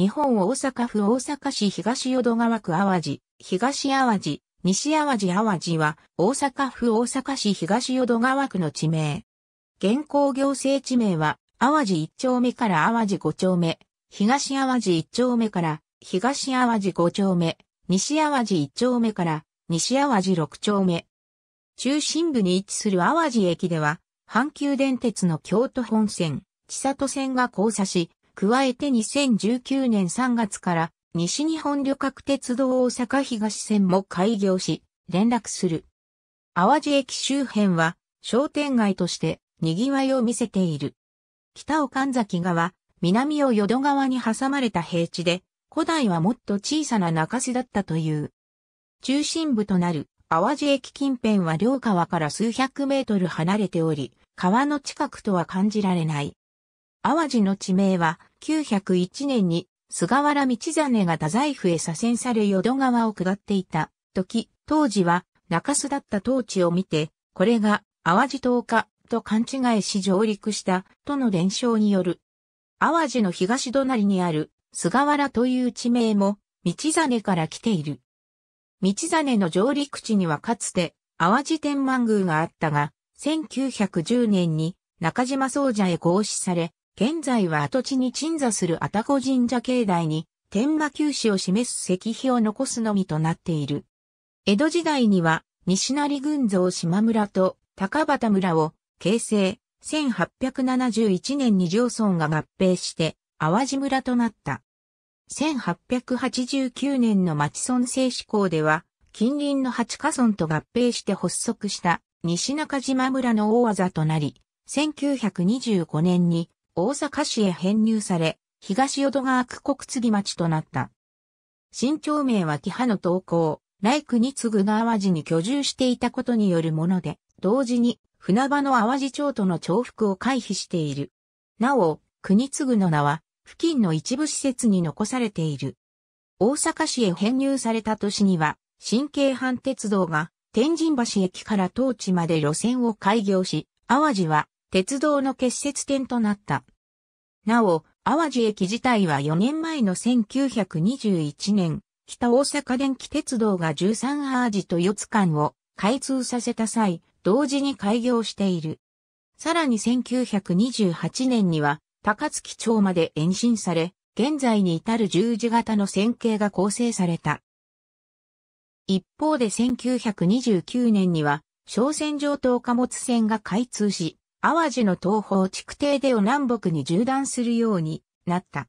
日本大阪府大阪市東淀川区淡路、東淡路、西淡路淡路は大阪府大阪市東淀川区の地名。現行行政地名は淡路1丁目から淡路5丁目、東淡路1丁目から東淡路5丁目、西淡路1丁目から西淡路6丁目。中心部に位置する淡路駅では、阪急電鉄の京都本線、千里線が交差し、加えて2019年3月から西日本旅客鉄道大阪東線も開業し、連絡する。淡路駅周辺は商店街として賑わいを見せている。北を神崎川、南を淀川に挟まれた平地で、古代はもっと小さな中洲だったという。中心部となる淡路駅近辺は両川から数百メートル離れており、川の近くとは感じられない。淡路の地名は、901年に、菅原道真が太宰府へ左遷され淀川を下っていた時、当時は中洲だった当地を見て、これが淡路島かと勘違いし上陸したとの伝承による。淡路の東隣にある菅原という地名も道真から来ている。道真の上陸地にはかつて淡路天満宮があったが、1910年に中島総社へ合祀され、現在は跡地に鎮座する愛宕神社境内に、天馬旧市を示す石碑を残すのみとなっている。江戸時代には、西成群像島村と高畑村を、形成、1871年に上村が合併して、淡路村となった。1889年の町村制施行では、近隣の八家村と合併して発足した西中島村の大技となり、1925年に大阪市へ編入され、東淀川区国継町となった。新町名は木派の投稿、内区に次ぐ淡路に居住していたことによるもので、同時に船場の淡路町との重複を回避している。なお、国継の名は、付近の一部施設に残されている。大阪市へ編入された年には、新京阪鉄道が天神橋駅から当地まで路線を開業し、淡路は鉄道の結節点となった。なお、淡路駅自体は4年前の1921年、北大阪電気鉄道が13淡路と四つ間を開通させた際、同時に開業している。さらに1928年には、高槻町まで延伸され、現在に至る十字型の線形が構成された。一方で1929年には、商船上等貨物船が開通し、淡路の東方築堤でを南北に縦断するようになった。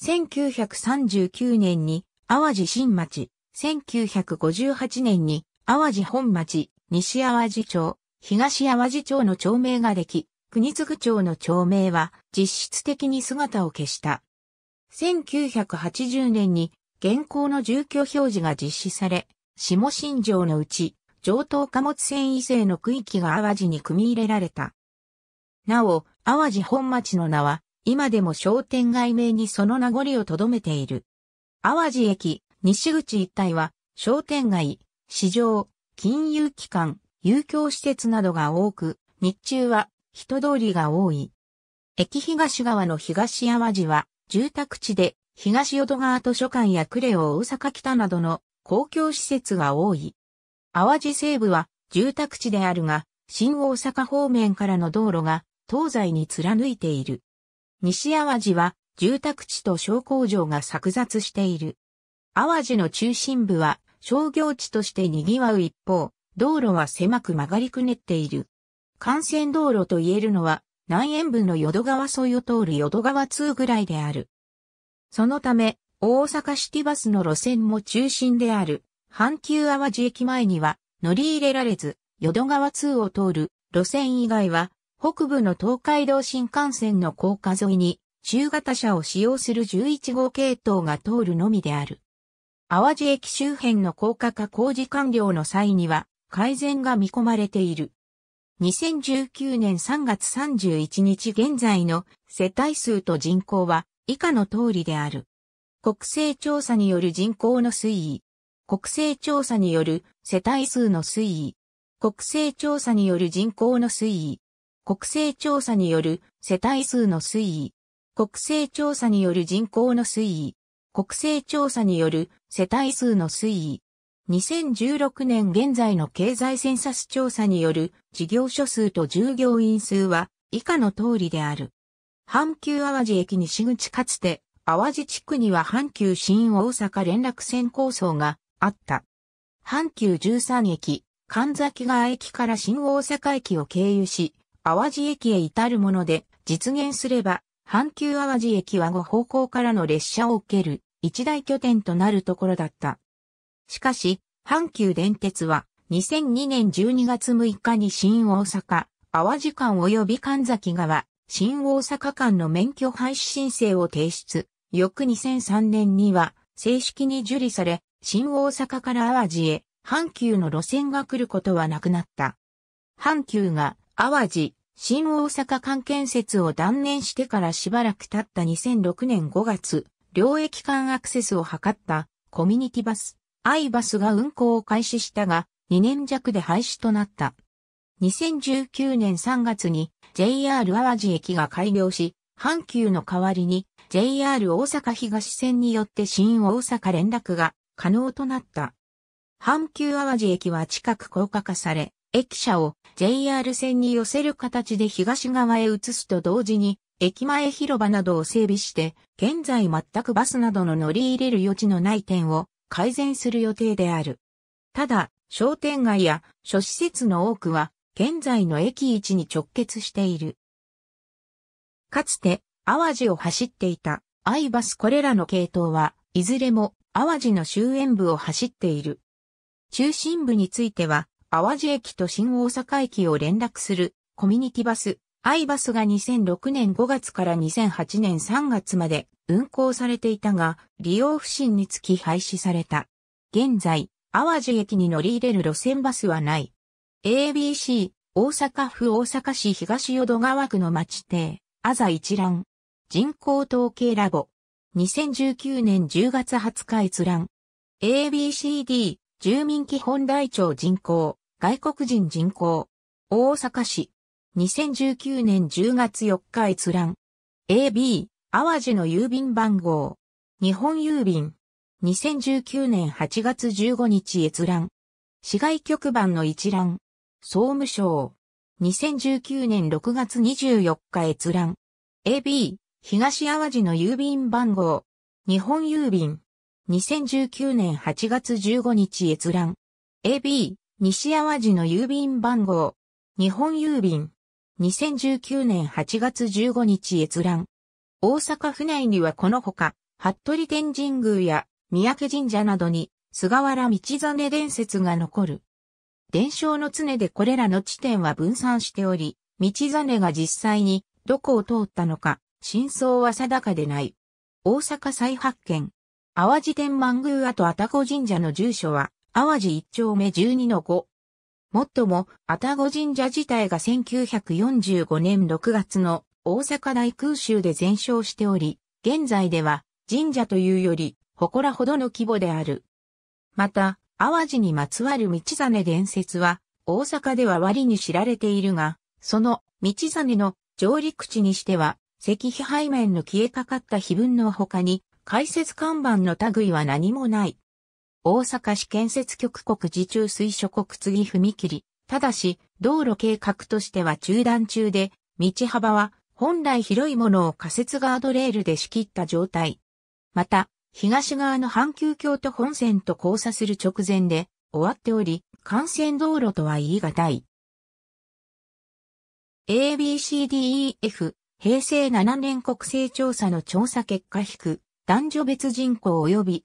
1939年に淡路新町、1958年に淡路本町、西淡路町、東淡路町の町名ができ、国津区町の町名は実質的に姿を消した。1980年に現行の住居表示が実施され、下新城のうち、上東貨物船以西の区域が淡路に組み入れられた。なお、淡路本町の名は、今でも商店街名にその名残を留めている。淡路駅、西口一帯は、商店街、市場、金融機関、遊興施設などが多く、日中は人通りが多い。駅東側の東淡路は、住宅地で、東淀川図書館やクレオ大阪北などの公共施設が多い。淡路西部は、住宅地であるが、新大阪方面からの道路が東西に貫いている。西淡路は住宅地と商工場が錯雑している。淡路の中心部は商業地として賑わう一方、道路は狭く曲がりくねっている。幹線道路と言えるのは南沿部の淀川沿いを通る淀川通ぐらいである。そのため、大阪シティバスの路線も中心である、阪急淡路駅前には乗り入れられず、淀川通を通る路線以外は北部の東海道新幹線の高架沿いに、中型車を使用する11号系統が通るのみである。淡路駅周辺の高架化工事完了の際には、改善が見込まれている。2019年3月31日現在の世帯数と人口は以下の通りである。国勢調査による人口の推移。国勢調査による世帯数の推移。国勢調査による人口の推移。国勢調査による世帯数の推移、国勢調査による人口の推移、国勢調査による世帯数の推移、2016年現在の経済センサス調査による事業所数と従業員数は以下の通りである。阪急淡路駅西口かつて淡路地区には阪急新大阪連絡線構想があった。阪急13駅、神崎川駅から新大阪駅を経由し、淡路駅へ至るもので、実現すれば、阪急淡路駅は5方向からの列車を受ける一大拠点となるところだった。しかし、阪急電鉄は2002年12月6日に新大阪、淡路間及び神崎川、新大阪間の免許廃止申請を提出。翌2003年には正式に受理され、新大阪から淡路へ阪急の路線が来ることはなくなった。阪急が淡路、新大阪間建設を断念してからしばらく経った2006年5月、両駅間アクセスを図ったコミュニティバス、アイバスが運行を開始したが、2年弱で廃止となった。2019年3月に JR 淡路駅が開業し、阪急の代わりに JR 大阪東線によって新大阪連絡が可能となった。阪急淡路駅は近く高架化され、駅舎を JR 線に寄せる形で東側へ移すと同時に、駅前広場などを整備して、現在全くバスなどの乗り入れる余地のない点を改善する予定である。ただ、商店街や諸施設の多くは、現在の駅位置に直結している。かつて、淡路を走っていた、アイバスこれらの系統は、いずれも淡路の終焉部を走っている。中心部については、淡路駅と新大阪駅を連絡するコミュニティバス、アイバスが2006年5月から2008年3月まで運行されていたが、利用不振につき廃止された。現在、淡路駅に乗り入れる路線バスはない。ABC、大阪府大阪市東淀川区の町邸、あざ一覧。人口統計ラボ。2019年10月20日閲覧。ABCD、住民基本台帳人口。外国人人口。大阪市。2019年10月4日閲覧。AB、淡路の郵便番号。日本郵便。2019年8月15日閲覧。市外局番の一覧。総務省。2019年6月24日閲覧。AB、東淡路の郵便番号。日本郵便。2019年8月15日閲覧。AB、西淡路の郵便番号。日本郵便。2019年8月15日閲覧。大阪府内にはこのほか、服部天神宮や三宅神社などに菅原道真伝説が残る。伝承の常でこれらの地点は分散しており、道真が実際にどこを通ったのか、真相は定かでない。大阪再発見。淡路天満宮跡たこ神社の住所は、淡路一丁目十二の五。もっとも、愛宕神社自体が1945年6月の大阪大空襲で全焼しており、現在では神社というより、祠ほどの規模である。また、淡路にまつわる道真伝説は、大阪では割に知られているが、その道真の上陸地にしては、石碑背面の消えかかった碑文の他に、解説看板の類は何もない。大阪市建設局国自中水所国次踏切。ただし、道路計画としては中断中で、道幅は本来広いものを仮設ガードレールで仕切った状態。また、東側の阪急京都本線と交差する直前で終わっており、幹線道路とは言い難い。ABCDEF 平成7年国勢調査の調査結果引く男女別人口及び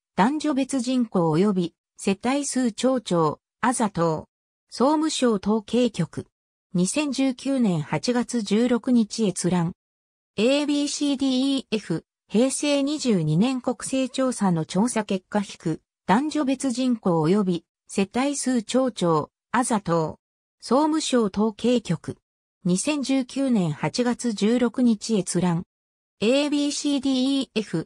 男女別人口及び世帯数町長、あざウ。総務省統計局。2019年8月16日閲覧。ABCDEF 平成22年国勢調査の調査結果引く男女別人口及び世帯数町長、あざウ。総務省統計局。2019年8月16日閲覧。ABCDEF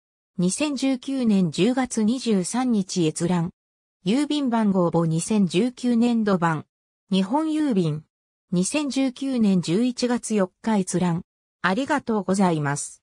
2019年10月23日閲覧。郵便番号簿2019年度版。日本郵便。2019年11月4日閲覧。ありがとうございます。